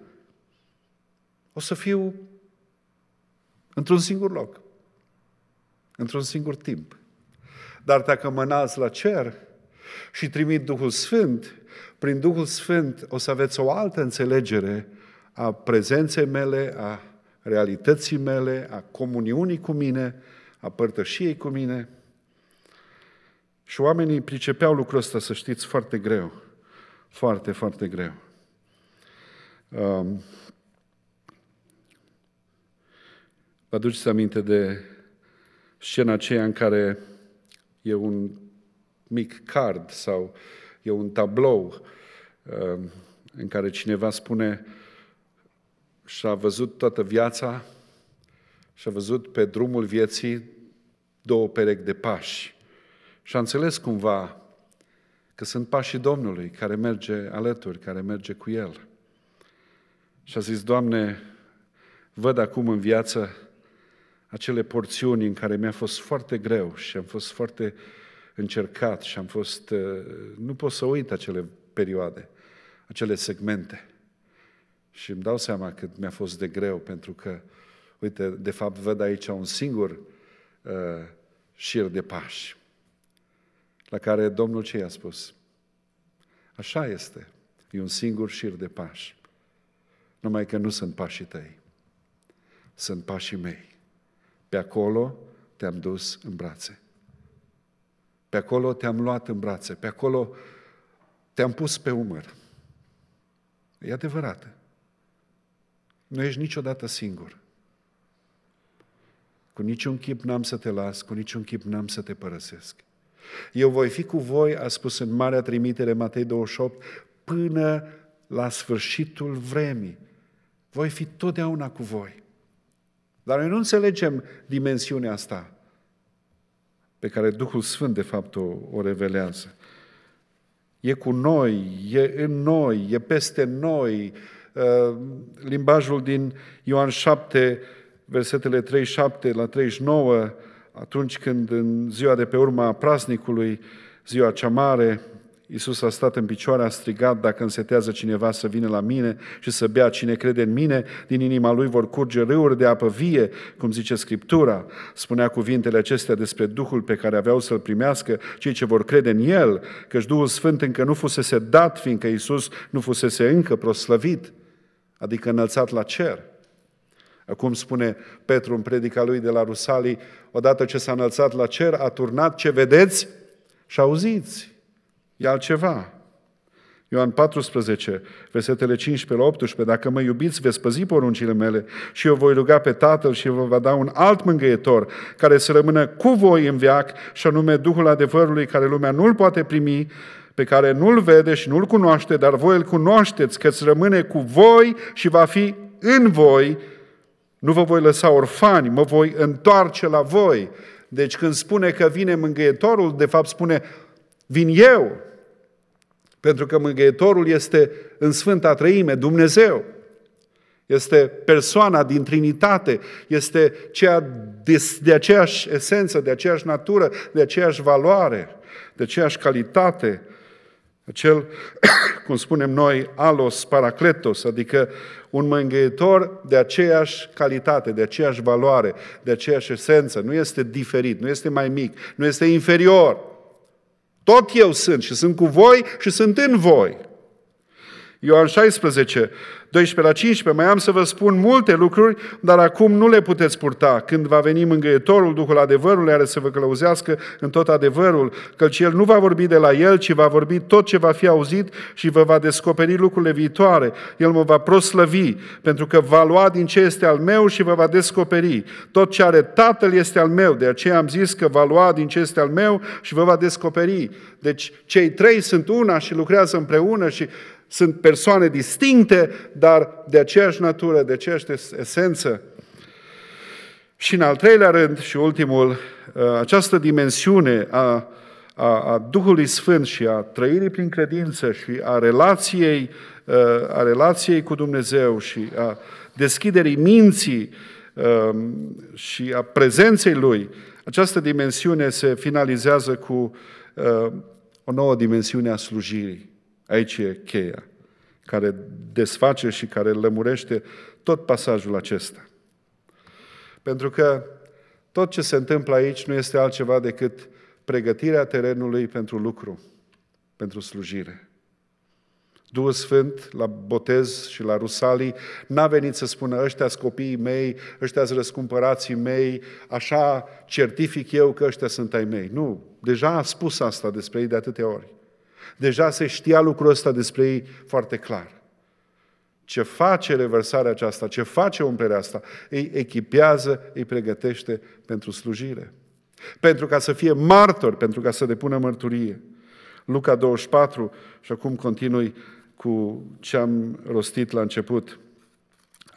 Speaker 1: o să fiu într-un singur loc, într-un singur timp. Dar dacă mă nas la cer și trimit Duhul Sfânt, prin Duhul Sfânt o să aveți o altă înțelegere a prezenței mele, a realității mele, a comuniunii cu mine, a părtășiei cu mine. Și oamenii pricepeau lucrul ăsta, să știți, foarte greu. Foarte, foarte greu. Um, vă aduceți aminte de scena aceea în care e un mic card sau e un tablou um, în care cineva spune uh, și-a văzut toată viața și-a văzut pe drumul vieții două perechi de pași și-a înțeles cumva că sunt pașii Domnului care merge alături, care merge cu El. Și a zis, Doamne, văd acum în viață acele porțiuni în care mi-a fost foarte greu și am fost foarte încercat și am fost... Uh, nu pot să uit acele perioade, acele segmente. Și îmi dau seama cât mi-a fost de greu, pentru că, uite, de fapt văd aici un singur uh, șir de pași, la care Domnul ce i-a spus? Așa este, e un singur șir de pași, numai că nu sunt pașii tăi, sunt pașii mei. Pe acolo te-am dus în brațe. Pe acolo te-am luat în brațe, pe acolo te-am pus pe umăr. E adevărată. Nu ești niciodată singur. Cu niciun chip n-am să te las, cu niciun chip n-am să te părăsesc. Eu voi fi cu voi, a spus în Marea Trimitere Matei 28, până la sfârșitul vremii. Voi fi totdeauna cu voi. Dar noi nu înțelegem dimensiunea asta pe care Duhul Sfânt, de fapt, o, o revelează. E cu noi, e în noi, e peste noi, Uh, limbajul din Ioan 7, versetele 37 la 39, atunci când în ziua de pe urma prasnicului, ziua cea mare, Iisus a stat în picioare, a strigat, dacă însetează cineva să vină la mine și să bea cine crede în mine, din inima lui vor curge râuri de apă vie, cum zice Scriptura. Spunea cuvintele acestea despre Duhul pe care aveau să-L primească cei ce vor crede în El, căci Duhul Sfânt încă nu fusese dat, fiindcă Iisus nu fusese încă proslăvit adică înălțat la cer. Cum spune Petru în predica lui de la Rusalii, odată ce s-a înălțat la cer, a turnat ce vedeți și auziți. E altceva. Ioan 14, versetele 15 la 18, dacă mă iubiți, veți păzi poruncile mele și eu voi ruga pe Tatăl și vă va da un alt mângâietor care să rămână cu voi în viac și anume Duhul adevărului care lumea nu-l poate primi pe care nu-l vede și nu-l cunoaște, dar voi îl cunoașteți, că îți rămâne cu voi și va fi în voi. Nu vă voi lăsa orfani, mă voi întoarce la voi. Deci când spune că vine mângâietorul, de fapt spune, vin eu, pentru că mângâietorul este în Sfânta Trăime, Dumnezeu. Este persoana din Trinitate, este cea de, de aceeași esență, de aceeași natură, de aceeași valoare, de aceeași calitate, acel, cum spunem noi, alos paracletos, adică un mângâietor de aceeași calitate, de aceeași valoare, de aceeași esență. Nu este diferit, nu este mai mic, nu este inferior. Tot eu sunt și sunt cu voi și sunt în voi. Ioan 16, 12 la 15, mai am să vă spun multe lucruri, dar acum nu le puteți purta. Când va veni mângâietorul, Duhul adevărului, are să vă călăuzească în tot adevărul, căci El nu va vorbi de la El, ci va vorbi tot ce va fi auzit și vă va descoperi lucrurile viitoare. El mă va proslăvi, pentru că va lua din ce este al meu și vă va descoperi. Tot ce are Tatăl este al meu, de aceea am zis că va lua din ce este al meu și vă va descoperi. Deci cei trei sunt una și lucrează împreună și sunt persoane distincte, dar de aceeași natură, de aceeași esență. Și în al treilea rând și ultimul, uh, această dimensiune a, a, a Duhului Sfânt și a trăirii prin credință și a relației, uh, a relației cu Dumnezeu și a deschiderii minții um, și a prezenței Lui, această dimensiune se finalizează cu uh, o nouă dimensiune a slujirii. Aici e cheia care desface și care lămurește tot pasajul acesta. Pentru că tot ce se întâmplă aici nu este altceva decât pregătirea terenului pentru lucru, pentru slujire. Duhul Sfânt la botez și la rusalii n-a venit să spună ăștia sunt copiii mei, ăștia sunt răscumpărații mei, așa certific eu că ăștia sunt ai mei. Nu, deja a spus asta despre ei de atâtea ori. Deja se știa lucrul ăsta despre ei foarte clar. Ce face reversarea aceasta, ce face umplerea asta? Îi echipează, îi pregătește pentru slujire. Pentru ca să fie martor, pentru ca să depună mărturie. Luca 24, și acum continui cu ce am rostit la început.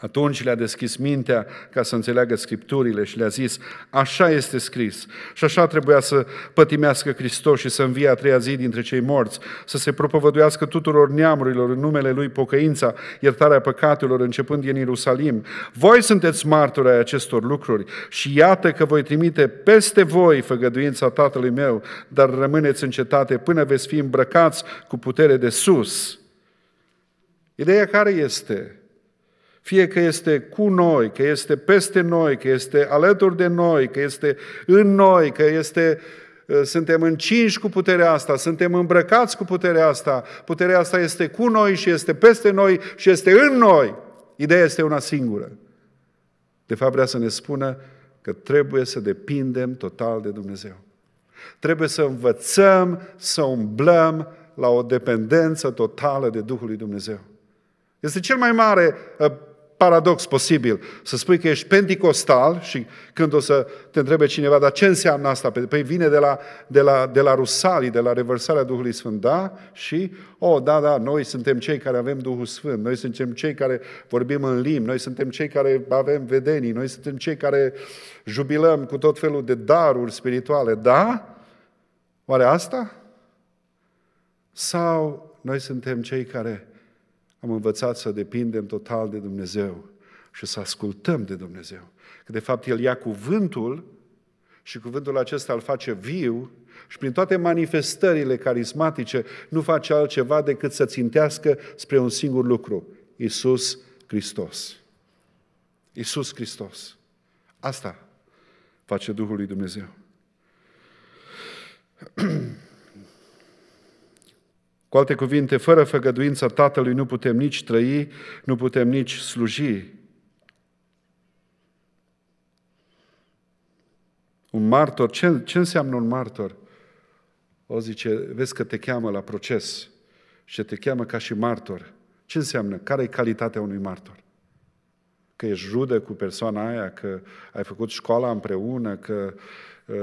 Speaker 1: Atunci le-a deschis mintea ca să înțeleagă Scripturile și le-a zis, așa este scris. Și așa trebuia să pătimească Hristos și să învie a treia zi dintre cei morți, să se propovăduiască tuturor neamurilor în numele Lui pocăința, iertarea păcatelor, începând din Ierusalim. Voi sunteți martori ai acestor lucruri și iată că voi trimite peste voi făgăduința Tatălui meu, dar rămâneți în cetate până veți fi îmbrăcați cu putere de sus. Ideea care este? Fie că este cu noi, că este peste noi, că este alături de noi, că este în noi, că este uh, suntem încinși cu puterea asta, suntem îmbrăcați cu puterea asta. Puterea asta este cu noi și este peste noi și este în noi. Ideea este una singură. De fapt, vrea să ne spună că trebuie să depindem total de Dumnezeu. Trebuie să învățăm să umblăm la o dependență totală de Duhul lui Dumnezeu. Este cel mai mare uh, paradox posibil să spui că ești pentecostal și când o să te întrebe cineva, dar ce înseamnă asta? Păi vine de la, de la, de la Rusalii, de la revărsarea Duhului Sfânt, da? Și, oh, da, da, noi suntem cei care avem Duhul Sfânt, noi suntem cei care vorbim în limbi, noi suntem cei care avem vedenii, noi suntem cei care jubilăm cu tot felul de daruri spirituale, da? Oare asta? Sau noi suntem cei care am învățat să depindem total de Dumnezeu și să ascultăm de Dumnezeu. Că de fapt El ia cuvântul și cuvântul acesta îl face viu și prin toate manifestările carismatice nu face altceva decât să țintească spre un singur lucru, Isus Hristos. Isus Hristos. Asta face Duhul lui Dumnezeu. Cu alte cuvinte, fără făgăduința Tatălui nu putem nici trăi, nu putem nici sluji. Un martor, ce, ce înseamnă un martor? O zice, vezi că te cheamă la proces și te cheamă ca și martor. Ce înseamnă? Care e calitatea unui martor? Că ești rudă cu persoana aia, că ai făcut școala împreună, că uh,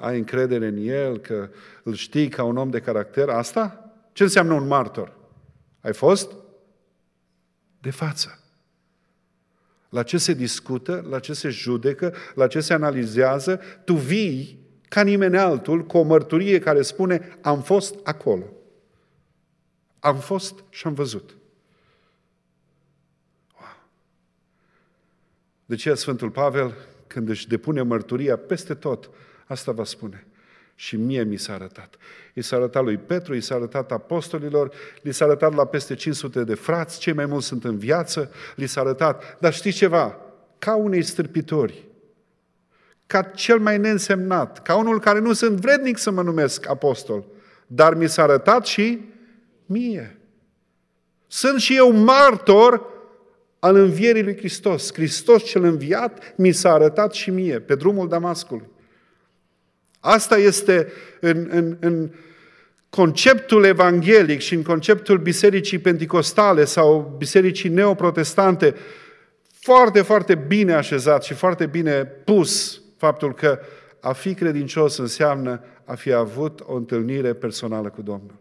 Speaker 1: ai încredere în el, că îl știi ca un om de caracter, asta? Ce înseamnă un martor? Ai fost? De față. La ce se discută, la ce se judecă, la ce se analizează, tu vii ca nimeni altul cu o mărturie care spune am fost acolo. Am fost și am văzut. De ce Sfântul Pavel, când își depune mărturia peste tot, asta va spune. Și mie mi s-a arătat. I s-a arătat lui Petru, i s-a arătat apostolilor, li s-a arătat la peste 500 de frați, cei mai mulți sunt în viață, li s-a arătat. Dar știți ceva? Ca unei stârpitori, ca cel mai neînsemnat, ca unul care nu sunt vrednic să mă numesc apostol, dar mi s-a arătat și mie. Sunt și eu martor al învierii lui Hristos. Hristos cel înviat mi s-a arătat și mie pe drumul Damascului. Asta este în, în, în conceptul evanghelic și în conceptul bisericii pentecostale sau bisericii neoprotestante foarte, foarte bine așezat și foarte bine pus faptul că a fi credincios înseamnă a fi avut o întâlnire personală cu Domnul.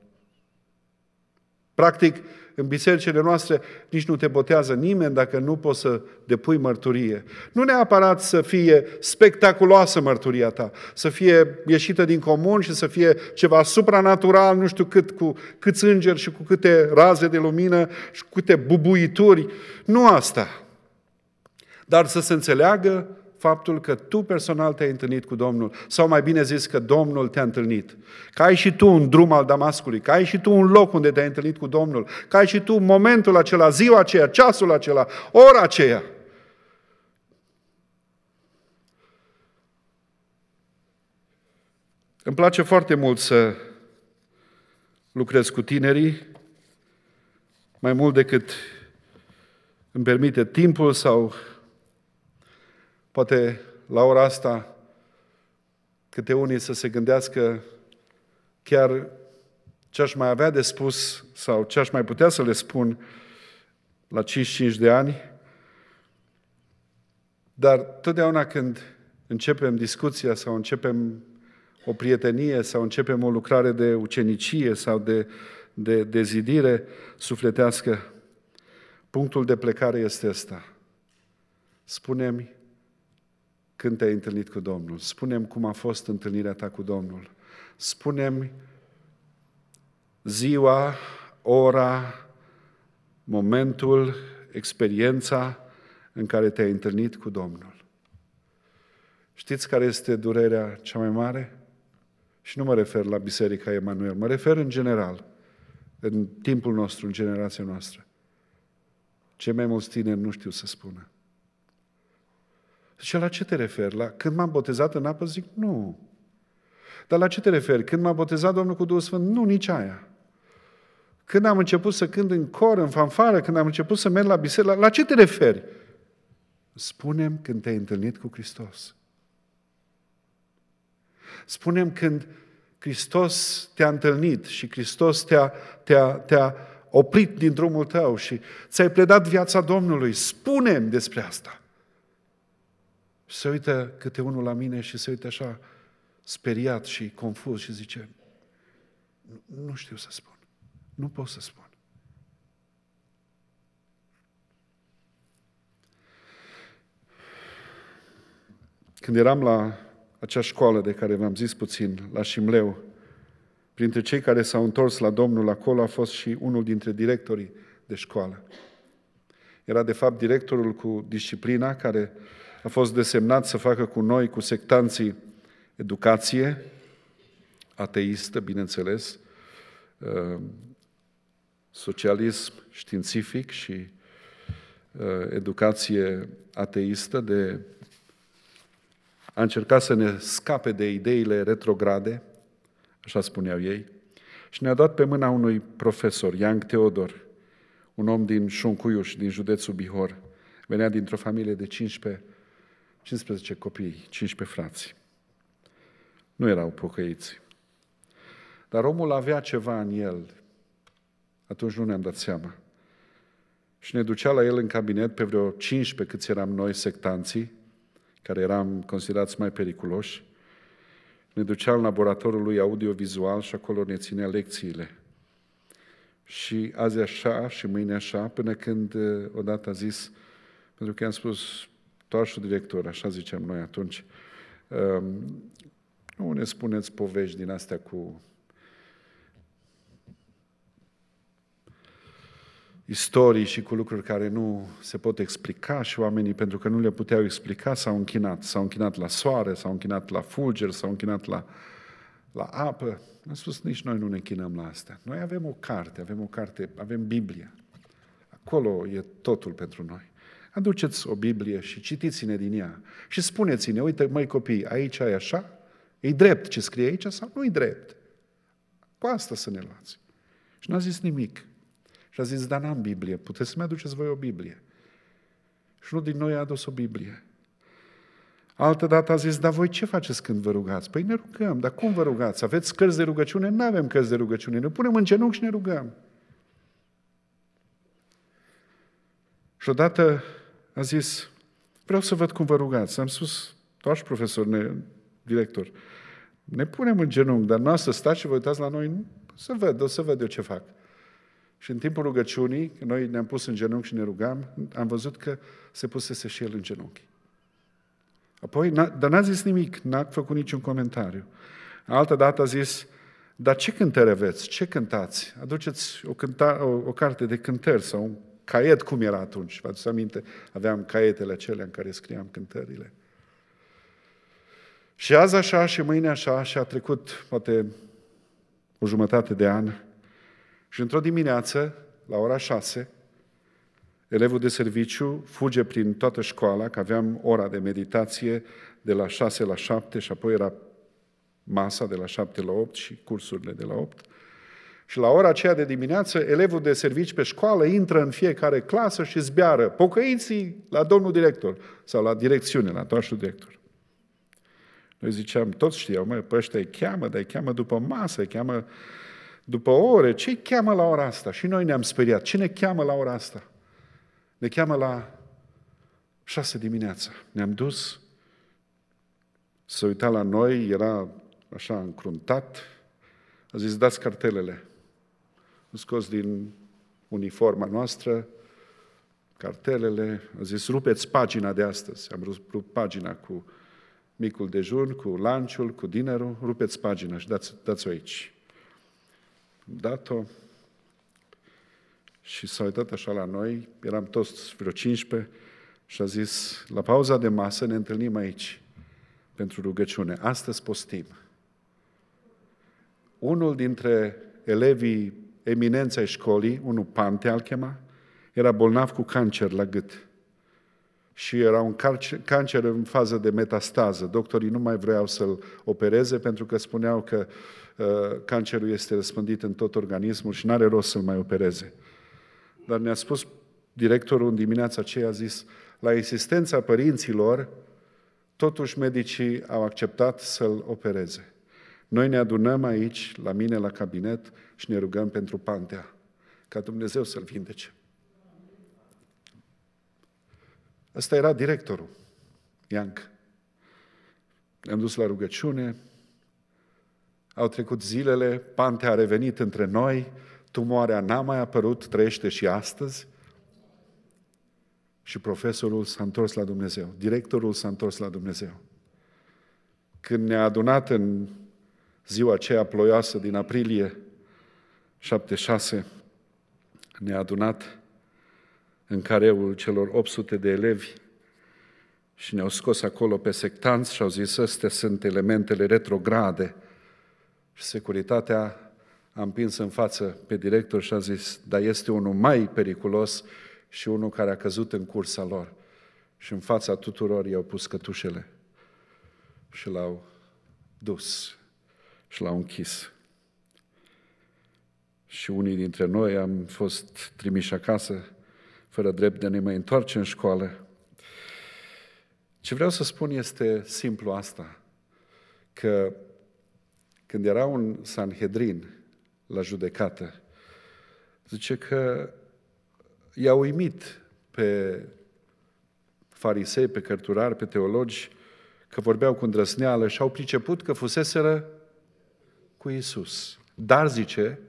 Speaker 1: Practic, în bisericile noastre nici nu te botează nimeni dacă nu poți să depui mărturie. Nu neapărat să fie spectaculoasă mărturia ta, să fie ieșită din comun și să fie ceva supranatural, nu știu cât, cu câți îngeri și cu câte raze de lumină și cu câte bubuituri. Nu asta. Dar să se înțeleagă faptul că tu personal te-ai întâlnit cu Domnul, sau mai bine zis că Domnul te-a întâlnit. Că ai și tu un drum al Damascului, că ai și tu un loc unde te-ai întâlnit cu Domnul, că ai și tu momentul acela, ziua aceea, ceasul acela, ora aceea. Îmi place foarte mult să lucrez cu tinerii, mai mult decât îmi permite timpul sau Poate la ora asta câte unii să se gândească chiar ce aș mai avea de spus sau ce aș mai putea să le spun la 55 de ani, dar totdeauna când începem discuția sau începem o prietenie sau începem o lucrare de ucenicie sau de, de, de zidire sufletească, punctul de plecare este ăsta. Spune-mi când te-ai întâlnit cu Domnul. Spunem cum a fost întâlnirea ta cu Domnul. Spunem ziua, ora, momentul, experiența în care te-ai întâlnit cu Domnul. Știți care este durerea cea mai mare? Și nu mă refer la Biserica Emanuel, mă refer în general, în timpul nostru, în generația noastră. Cei mai mulți tineri nu știu să spună. Zice, la ce te referi? La când m-am botezat în apă? Zic, nu. Dar la ce te referi? Când m-a botezat Domnul cu Duhul Sfânt? Nu, nici aia. Când am început să cânt în cor, în fanfară, când am început să merg la biserică, la, la ce te referi? Spunem când te-ai întâlnit cu Hristos. Spunem când Hristos te-a întâlnit și Hristos te-a, te-a, te-a oprit din drumul tău și ți-ai predat viața Domnului. Spunem despre asta. Se uită câte unul la mine și se uită așa speriat și confuz și zice, nu știu să spun, nu pot să spun. Când eram la acea școală de care v-am zis puțin, la Șimleu, printre cei care s-au întors la Domnul acolo a fost și unul dintre directorii de școală. Era de fapt directorul cu disciplina care a fost desemnat să facă cu noi, cu sectanții, educație ateistă, bineînțeles, uh, socialism științific și uh, educație ateistă de a încerca să ne scape de ideile retrograde, așa spuneau ei, și ne-a dat pe mâna unui profesor, Yang Teodor, un om din Șuncuiuș, din județul Bihor. Venea dintr-o familie de 15 15 copii, 15 frați. Nu erau pocăiți. Dar omul avea ceva în el. Atunci nu ne-am dat seama. Și ne ducea la el în cabinet pe vreo 15 câți eram noi sectanții, care eram considerați mai periculoși. Ne ducea în laboratorul lui audiovizual și acolo ne ținea lecțiile. Și azi așa și mâine așa, până când eh, odată a zis, pentru că i-am spus, Toarșul de așa zicem noi atunci. Ehm, nu ne spuneți povești din astea cu istorii și cu lucruri care nu se pot explica și oamenii, pentru că nu le puteau explica, s-au închinat. S-au închinat la soare, s-au închinat la fulger, s-au închinat la, la apă. Am spus, nici noi nu ne închinăm la asta. Noi avem o carte, avem o carte, avem Biblia. Acolo e totul pentru noi. Aduceți o Biblie și citiți-ne din ea. Și spuneți-ne, uite, măi copii, aici e așa? E drept ce scrie aici sau nu e drept? Cu asta să ne luați. Și n-a zis nimic. Și a zis, dar n-am Biblie, puteți să-mi aduceți voi o Biblie. Și unul din noi a adus o Biblie. Altă dată a zis, dar voi ce faceți când vă rugați? Păi ne rugăm, dar cum vă rugați? Aveți cărți de rugăciune? Nu avem cărți de rugăciune, ne punem în genunchi și ne rugăm. Și odată a zis, vreau să văd cum vă rugați. Am spus, toți profesor, ne, director, ne punem în genunchi, dar noastră să stați și vă uitați la noi, nu? să văd, o să văd eu ce fac. Și în timpul rugăciunii, noi ne-am pus în genunchi și ne rugam, am văzut că se pusese și el în genunchi. Apoi, n-a, dar n-a zis nimic, n-a făcut niciun comentariu. Altă dată a zis, dar ce cântări aveți? Ce cântați? Aduceți o, cânta, o, o carte de cântări sau caiet cum era atunci. Vă aduceți aminte? Aveam caietele acelea în care scriam cântările. Și azi așa și mâine așa și a trecut poate o jumătate de an și într-o dimineață, la ora șase, elevul de serviciu fuge prin toată școala, că aveam ora de meditație de la șase la șapte și apoi era masa de la șapte la opt și cursurile de la opt. Și la ora aceea de dimineață, elevul de servici pe școală intră în fiecare clasă și zbiară pocăinții la domnul director sau la direcțiune, la toașul director. Noi ziceam, toți știau, măi, pe ăștia îi cheamă, dar îi cheamă după masă, îi cheamă după ore. Ce îi cheamă la ora asta? Și noi ne-am speriat. Cine cheamă la ora asta? Ne cheamă la șase dimineața. Ne-am dus, să uita la noi, era așa încruntat, a zis, dați cartelele scos din uniforma noastră cartelele, a zis, rupeți pagina de astăzi. Am rupt pagina cu micul dejun, cu lanciul, cu dinerul, rupeți pagina și dați, dați-o aici. Am dat-o și s-a uitat așa la noi, eram toți vreo 15 și a zis, la pauza de masă ne întâlnim aici pentru rugăciune. Astăzi postim. Unul dintre elevii eminența școlii, unul pante al chema, era bolnav cu cancer la gât. Și era un cancer în fază de metastază. Doctorii nu mai vreau să-l opereze pentru că spuneau că uh, cancerul este răspândit în tot organismul și nu are rost să-l mai opereze. Dar ne-a spus directorul în dimineața aceea, a zis, la insistența părinților, totuși medicii au acceptat să-l opereze. Noi ne adunăm aici, la mine, la cabinet și ne rugăm pentru Pantea, ca Dumnezeu să-l vindece. Ăsta era directorul, Ianc. Ne-am dus la rugăciune, au trecut zilele, Pantea a revenit între noi, tumoarea n-a mai apărut, trăiește și astăzi. Și profesorul s-a întors la Dumnezeu, directorul s-a întors la Dumnezeu. Când ne-a adunat în ziua aceea ploioasă din aprilie 76, ne-a adunat în careul celor 800 de elevi și ne-au scos acolo pe sectanți și au zis, astea sunt elementele retrograde. Și securitatea a împins în față pe director și a zis, dar este unul mai periculos și unul care a căzut în cursa lor. Și în fața tuturor i-au pus cătușele și l-au dus și l-au închis. Și unii dintre noi am fost trimiși acasă fără drept de a ne mai întoarce în școală. Ce vreau să spun este simplu asta, că când era un Sanhedrin la judecată, zice că i-a uimit pe farisei, pe cărturari, pe teologi, că vorbeau cu îndrăsneală și au priceput că fuseseră cu Isus. Dar zice,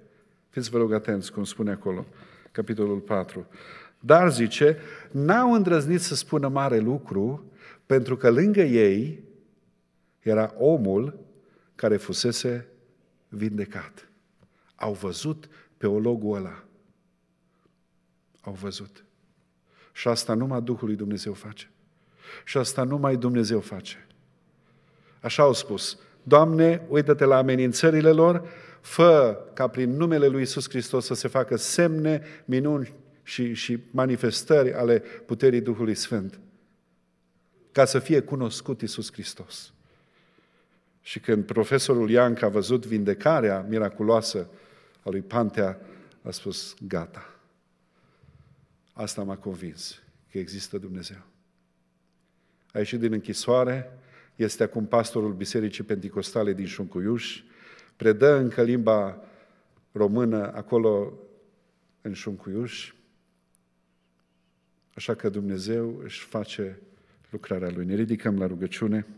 Speaker 1: fiți vă rog atenți cum spune acolo, capitolul 4, dar zice, n-au îndrăznit să spună mare lucru, pentru că lângă ei era omul care fusese vindecat. Au văzut ologul ăla. Au văzut. Și asta numai Duhul lui Dumnezeu face. Și asta numai Dumnezeu face. Așa au spus. Doamne, uită-te la amenințările lor, fă ca prin numele Lui Isus Hristos să se facă semne, minuni și, și manifestări ale puterii Duhului Sfânt, ca să fie cunoscut Isus Hristos. Și când profesorul Ianca a văzut vindecarea miraculoasă a lui Pantea, a spus, gata. Asta m-a convins că există Dumnezeu. A ieșit din închisoare, este acum pastorul Bisericii Pentecostale din Șuncuiuș, predă încă limba română acolo în Șuncuiuș, așa că Dumnezeu își face lucrarea Lui. Ne ridicăm la rugăciune.